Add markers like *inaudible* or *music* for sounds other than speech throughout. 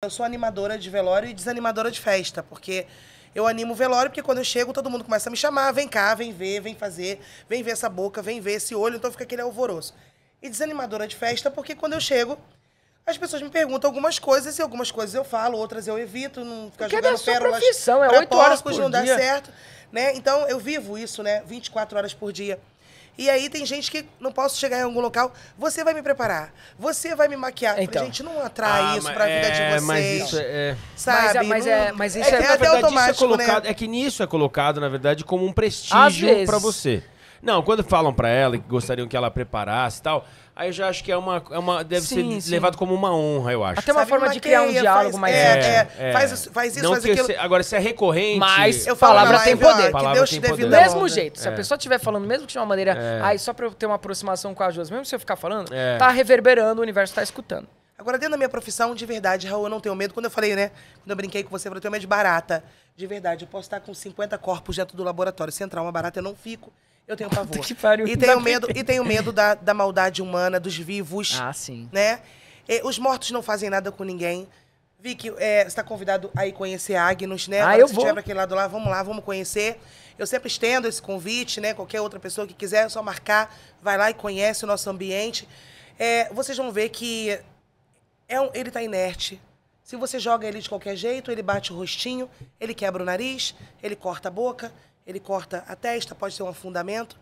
Eu sou animadora de velório e desanimadora de festa, porque eu animo o velório, porque quando eu chego, todo mundo começa a me chamar, vem cá, vem ver, vem fazer, vem ver essa boca, vem ver esse olho, então fica aquele alvoroço. E desanimadora de festa, porque quando eu chego, as pessoas me perguntam algumas coisas e algumas coisas eu falo, outras eu evito, não ficar porque é jogando pérolas. Profissão, é 8 horas por não dia. dá certo, né? Então eu vivo isso, né? 24 horas por dia. E aí tem gente que não posso chegar em algum local, você vai me preparar, você vai me maquiar. Então, a gente não atrai ah, isso pra é, vida de é, vocês. É, é. Mas isso é. Sabe? Mas, mas é, mas isso é, é, é até automático. É, colocado, né? é que nisso é colocado, na verdade, como um prestígio para você. Não, quando falam para ela que gostariam que ela preparasse e tal, aí eu já acho que é uma. É uma deve sim, ser sim. levado como uma honra, eu acho. Até uma Sabe, forma de é criar um diálogo mais. É, é, é, faz, faz isso, não faz aquilo. Se, agora, se é recorrente. Mas eu palavra tem poder. Palavra Deus tem poder. Do mesmo né? jeito. Se a é. pessoa estiver falando, mesmo que de uma maneira. É. Aí, só pra eu ter uma aproximação com a Júlia, mesmo se eu ficar falando, é. tá reverberando, o universo tá escutando. Agora, dentro da minha profissão, de verdade, Raul, eu não tenho medo. Quando eu falei, né? Quando eu brinquei com você, eu falei, eu tenho medo de barata. De verdade, eu posso estar com 50 corpos dentro do laboratório. Se entrar uma barata, eu não fico. Eu tenho pavor. que pariu. E tenho medo, e tenho medo da, da maldade humana, dos vivos. Ah, sim. Né? E, os mortos não fazem nada com ninguém. Vicky, é, você está convidado a ir conhecer Agnes. Agnus, né? Ah, eu se vou. Se aquele lado lá, vamos lá, vamos conhecer. Eu sempre estendo esse convite, né? Qualquer outra pessoa que quiser, é só marcar, vai lá e conhece o nosso ambiente. É, vocês vão ver que é um, ele está inerte. Se você joga ele de qualquer jeito, ele bate o rostinho, ele quebra o nariz, ele corta a boca, ele corta a testa, pode ter um afundamento.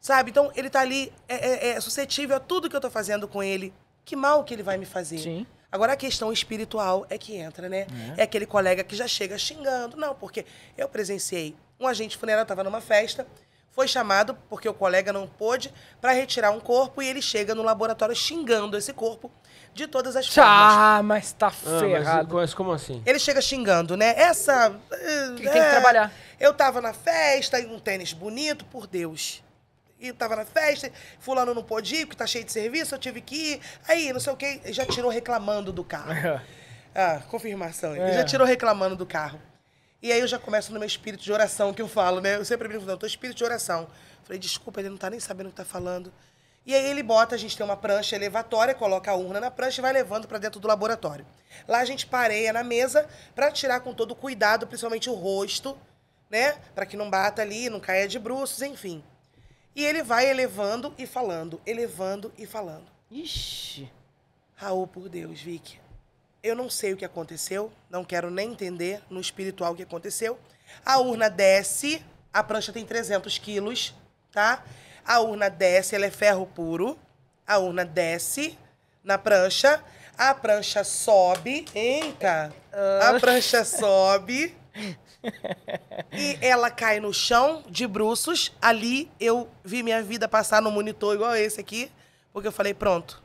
Sabe? Então, ele tá ali, é, é, é suscetível a tudo que eu tô fazendo com ele. Que mal que ele vai me fazer. Sim. Agora, a questão espiritual é que entra, né? É. é. aquele colega que já chega xingando. Não, porque eu presenciei um agente funerário, estava numa festa, foi chamado porque o colega não pôde para retirar um corpo e ele chega no laboratório xingando esse corpo de todas as formas. Tá ah, mas tá ferrado. Ah, mas, como assim? Ele chega xingando, né? Essa. Que é, tem que é, trabalhar. Eu tava na festa, um tênis bonito, por Deus. E tava na festa, fulano não pôde ir, porque tá cheio de serviço, eu tive que ir. Aí, não sei o quê, já tirou reclamando do carro. *laughs* ah, confirmação. É. Já tirou reclamando do carro. E aí eu já começo no meu espírito de oração, que eu falo, né? Eu sempre brinco, não, eu tô espírito de oração. Falei, desculpa, ele não tá nem sabendo o que tá falando. E aí ele bota, a gente tem uma prancha elevatória, coloca a urna na prancha e vai levando para dentro do laboratório. Lá a gente pareia na mesa para tirar com todo cuidado, principalmente o rosto, né? Para que não bata ali, não caia de bruços, enfim. E ele vai elevando e falando, elevando e falando. Ixi. Raul, por Deus, Vicky. Eu não sei o que aconteceu, não quero nem entender no espiritual o que aconteceu. A urna desce, a prancha tem 300 quilos, tá? A urna desce, ela é ferro puro. A urna desce na prancha, a prancha sobe. Eita! A ah. prancha *laughs* sobe. e ela cai no chão de bruços. Ali eu vi minha vida passar no monitor igual esse aqui, porque eu falei: pronto,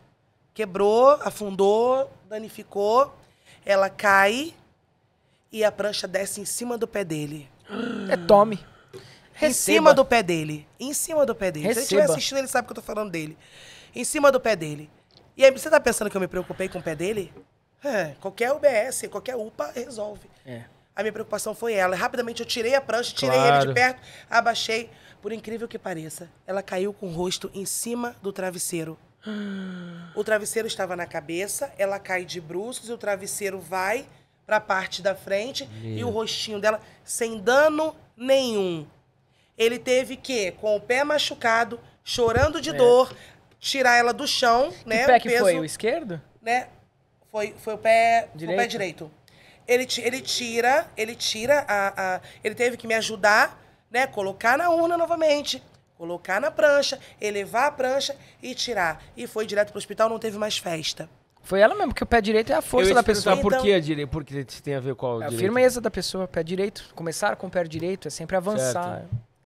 Quebrou, afundou, danificou. Ela cai e a prancha desce em cima do pé dele. É tome. Em cima do pé dele. Em cima do pé dele. Receba. Se ele estiver assistindo, ele sabe que eu tô falando dele. Em cima do pé dele. E aí, você tá pensando que eu me preocupei com o pé dele? É, qualquer UBS, qualquer UPA resolve. É. A minha preocupação foi ela. Rapidamente eu tirei a prancha, tirei claro. ele de perto, abaixei. Por incrível que pareça, ela caiu com o rosto em cima do travesseiro. O travesseiro estava na cabeça, ela cai de bruços e o travesseiro vai para a parte da frente Meu. e o rostinho dela sem dano nenhum. Ele teve que, com o pé machucado, chorando de é. dor, tirar ela do chão, que né? Pé que peso, foi o esquerdo? Né? Foi, foi o pé direito. O pé direito. Ele, ele tira, ele tira a, a, ele teve que me ajudar, né? Colocar na urna novamente, Colocar na prancha, elevar a prancha e tirar. E foi direto pro hospital, não teve mais festa. Foi ela mesmo, que o pé direito é a força da pessoa. Então, por que a direita? Porque tem a ver com a, é a firmeza da pessoa, pé direito. Começar com o pé direito é sempre avançar. Certo.